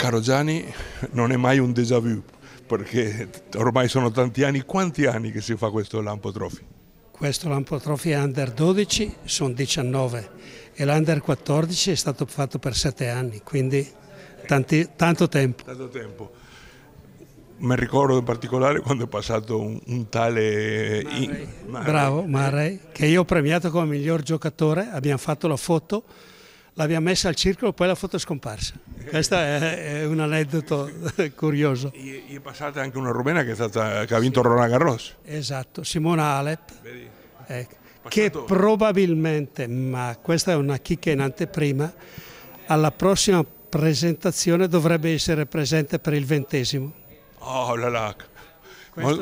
Caro Gianni, non è mai un déjà vu, perché ormai sono tanti anni. Quanti anni che si fa questo Lampo Trophy? Questo Lampo Trophy è under 12, sono 19 e l'under 14 è stato fatto per 7 anni, quindi tanti, tanto tempo. Tanto tempo. Mi ricordo in particolare quando è passato un, un tale... Murray. In... Murray. Bravo, Marray, che io ho premiato come miglior giocatore, abbiamo fatto la foto l'abbiamo messa al circolo, e poi la foto è scomparsa. Questo è, è un aneddoto curioso. E, e è passata anche una rumena che, stata, che ha vinto sì. Rona Garros. Esatto, Simona Alep, eh, ecco. che probabilmente, ma questa è una chicca in anteprima, alla prossima presentazione dovrebbe essere presente per il ventesimo. Oh la la,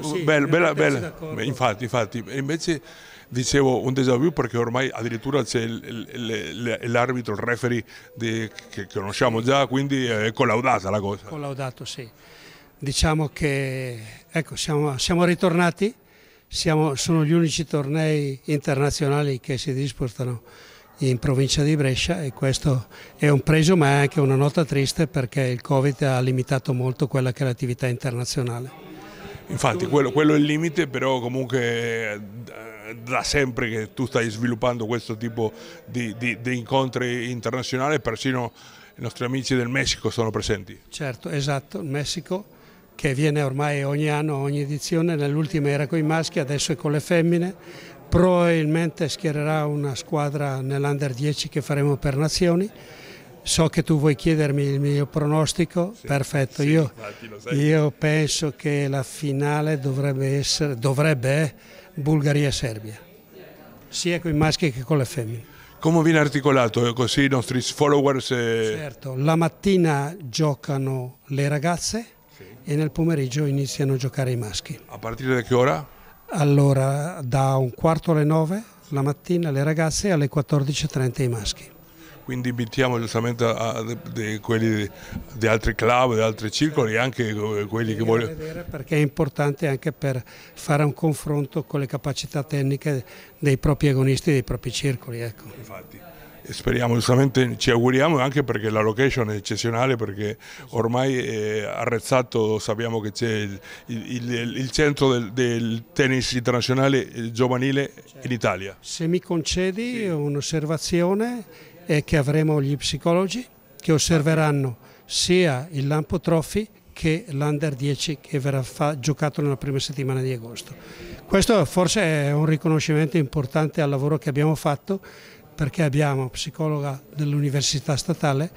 sì, bella, bella, bella. Infatti, infatti, invece dicevo un déjà vu perché ormai addirittura c'è l'arbitro, il referee di, che conosciamo già, quindi è collaudata la cosa. Collaudato, sì. Diciamo che ecco, siamo, siamo ritornati, siamo, sono gli unici tornei internazionali che si disputano in provincia di Brescia e questo è un preso ma è anche una nota triste perché il Covid ha limitato molto quella che è l'attività internazionale. Infatti quello, quello è il limite però comunque eh, da sempre che tu stai sviluppando questo tipo di, di, di incontri internazionali, persino i nostri amici del Messico sono presenti. Certo, esatto, il Messico che viene ormai ogni anno, ogni edizione, nell'ultima era con i maschi, adesso è con le femmine, probabilmente schiererà una squadra nell'Under 10 che faremo per nazioni. So che tu vuoi chiedermi il mio pronostico, sì, perfetto, sì, io, io penso che la finale dovrebbe essere, dovrebbe eh, Bulgaria e Serbia, sia con i maschi che con le femmine. Come viene articolato eh, così i nostri followers? Eh... Certo, la mattina giocano le ragazze sì. e nel pomeriggio iniziano a giocare i maschi. A partire da che ora? Allora, da un quarto alle nove la mattina le ragazze e alle 14.30 i maschi quindi invitiamo giustamente a, a, de, quelli di altri club, di altri circoli, anche eh, quelli che vogliono... Perché è importante anche per fare un confronto con le capacità tecniche dei propri agonisti, dei propri circoli. Ecco. Infatti speriamo giustamente, ci auguriamo anche perché la location è eccezionale perché ormai è arrezzato, sappiamo che c'è il, il, il, centro del, del, tennis internazionale giovanile in certo. Italia. Se mi concedi un'osservazione è che avremo gli psicologi che osserveranno sia il Lampo Trophy che l'Under 10 che verrà giocato nella prima settimana di agosto. Questo forse è un riconoscimento importante al lavoro che abbiamo fatto perché abbiamo psicologa dell'Università Statale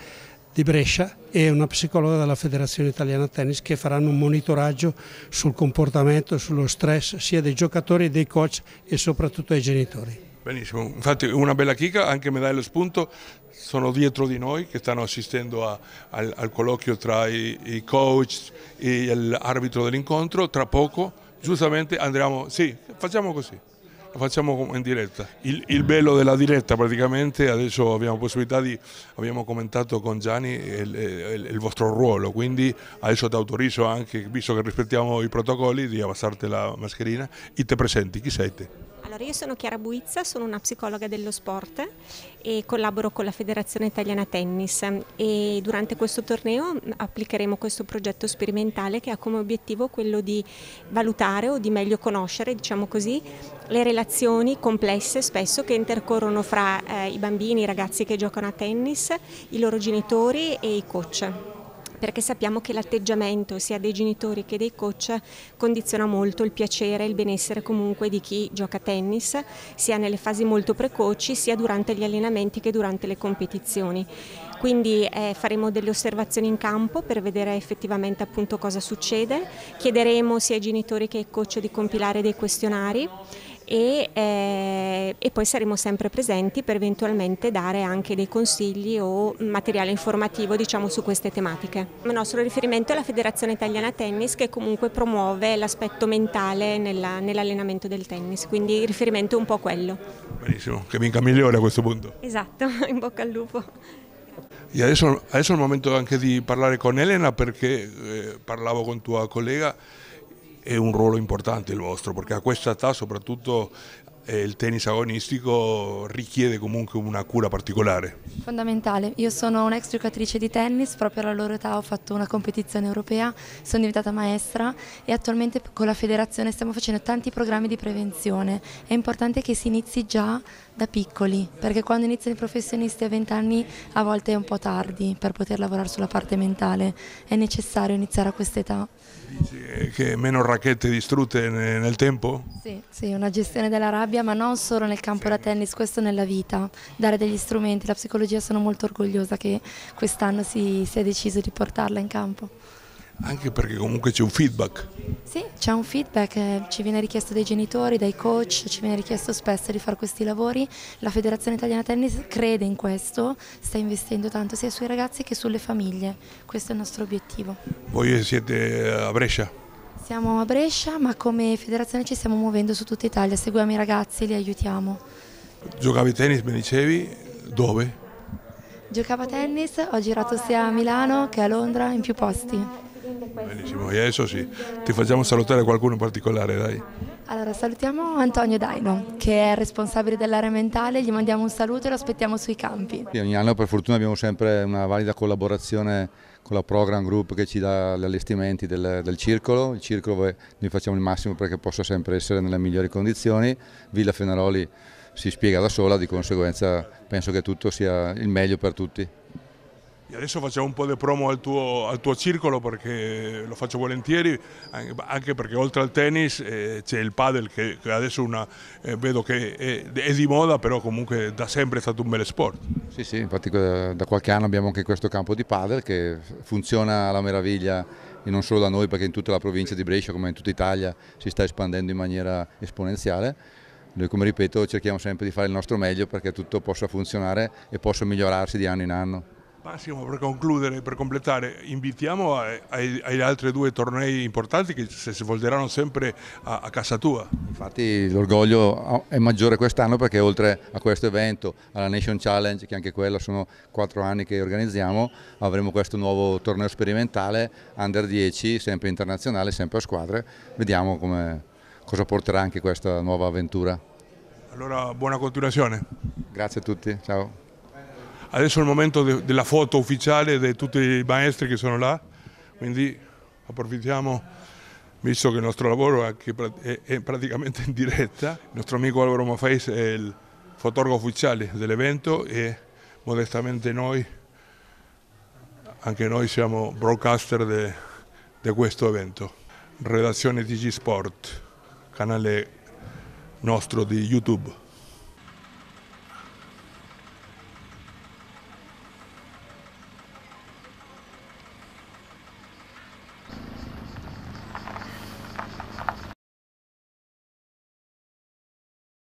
di Brescia e una psicologa della Federazione Italiana Tennis che faranno un monitoraggio sul comportamento, sullo stress sia dei giocatori, dei coach e soprattutto dei genitori. Benissimo, infatti una bella chicca, anche me dai lo Spunto sono dietro di noi che stanno assistendo a, al, al, colloquio tra i, i coach e l'arbitro dell'incontro, tra poco giustamente andremo, sì, facciamo così, lo facciamo in diretta. Il, il bello della diretta praticamente, adesso abbiamo possibilità di, abbiamo commentato con Gianni il, il, il vostro ruolo, quindi adesso ti autorizzo anche, visto che rispettiamo i protocolli, di abbassarti la mascherina e ti presenti, chi sei te? Allora, io sono Chiara Buizza, sono una psicologa dello sport e collaboro con la Federazione Italiana Tennis e durante questo torneo applicheremo questo progetto sperimentale che ha come obiettivo quello di valutare o di meglio conoscere, diciamo così, le relazioni complesse spesso che intercorrono fra eh, i bambini, i ragazzi che giocano a tennis, i loro genitori e i coach perché sappiamo che l'atteggiamento sia dei genitori che dei coach condiziona molto il piacere e il benessere comunque di chi gioca a tennis, sia nelle fasi molto precoci, sia durante gli allenamenti che durante le competizioni. Quindi eh, faremo delle osservazioni in campo per vedere effettivamente appunto cosa succede, chiederemo sia ai genitori che ai coach di compilare dei questionari e, eh, e, poi saremo sempre presenti per eventualmente dare anche dei consigli o materiale informativo diciamo, su queste tematiche. Il nostro riferimento è la Federazione Italiana Tennis che comunque promuove l'aspetto mentale nella, nell'allenamento del tennis, quindi il riferimento è un po' quello. Benissimo, che vinca migliore a questo punto. Esatto, in bocca al lupo. E adesso, adesso è il momento anche di parlare con Elena perché eh, parlavo con tua collega è un ruolo importante il vostro, perché a questa età soprattutto eh, il tennis agonistico richiede comunque una cura particolare. Fondamentale, io sono un'ex giocatrice di tennis, proprio alla loro età ho fatto una competizione europea, sono diventata maestra e attualmente con la federazione stiamo facendo tanti programmi di prevenzione, è importante che si inizi già da piccoli, perché quando iniziano i professionisti a 20 anni a volte è un po' tardi per poter lavorare sulla parte mentale, è necessario iniziare a quest'età. Che meno racchette distrutte nel tempo? Sì, sì, una gestione della rabbia, ma non solo nel campo sì. da tennis, questo nella vita, dare degli strumenti, la psicologia sono molto orgogliosa che quest'anno si, sia deciso di portarla in campo. Anche perché comunque c'è un feedback. Sì, c'è un feedback, eh, ci viene richiesto dai genitori, dai coach, ci viene richiesto spesso di fare questi lavori. La Federazione Italiana Tennis crede in questo, sta investendo tanto sia sui ragazzi che sulle famiglie. Questo è il nostro obiettivo. Voi siete a Brescia? Siamo a Brescia, ma come federazione ci stiamo muovendo su tutta Italia, seguiamo i ragazzi, li aiutiamo. Giocavi tennis, mi dicevi, dove? Giocavo a tennis, ho girato sia a Milano che a Londra in più posti. Benissimo, adesso sì. Ti facciamo salutare qualcuno in particolare, dai. Allora, salutiamo Antonio Daino, che è responsabile dell'area mentale, gli mandiamo un saluto e lo aspettiamo sui campi. ogni anno per fortuna abbiamo sempre una valida collaborazione con la Program Group che ci dà gli allestimenti del, del circolo, il circolo noi facciamo il massimo perché possa sempre essere nelle migliori condizioni, Villa Fenaroli si spiega da sola, di conseguenza penso che tutto sia il meglio per tutti. E adesso facciamo un po' di promo al tuo, al tuo circolo perché lo faccio volentieri, anche perché oltre al tennis eh, c'è il padel che, che adesso una, eh, vedo che è, è, di moda, però comunque da sempre è stato un bel sport. Sì, sì, infatti da qualche anno abbiamo anche questo campo di padel che funziona alla meraviglia e non solo da noi perché in tutta la provincia di Brescia come in tutta Italia si sta espandendo in maniera esponenziale. Noi come ripeto cerchiamo sempre di fare il nostro meglio perché tutto possa funzionare e possa migliorarsi di anno in anno. Massimo, per concludere, per completare, invitiamo agli altri due tornei importanti che si svolgeranno sempre a, a casa tua. Infatti l'orgoglio oh, è maggiore quest'anno perché oltre a questo evento, alla Nation Challenge, che anche quella sono quattro anni che organizziamo, avremo questo nuovo torneo sperimentale, Under 10, sempre internazionale, sempre a squadre. Vediamo come, cosa porterà anche questa nuova avventura. Allora, buona continuazione. Grazie a tutti, ciao. Adesso è il momento de della foto ufficiale di tutti i maestri che sono là, quindi approfittiamo, visto che il nostro lavoro è, è, è praticamente in diretta. Il nostro amico Alvaro Mafais è il fotografo ufficiale dell'evento e modestamente noi, anche noi siamo broadcaster di questo evento. Redazione TG Sport, canale nostro di YouTube.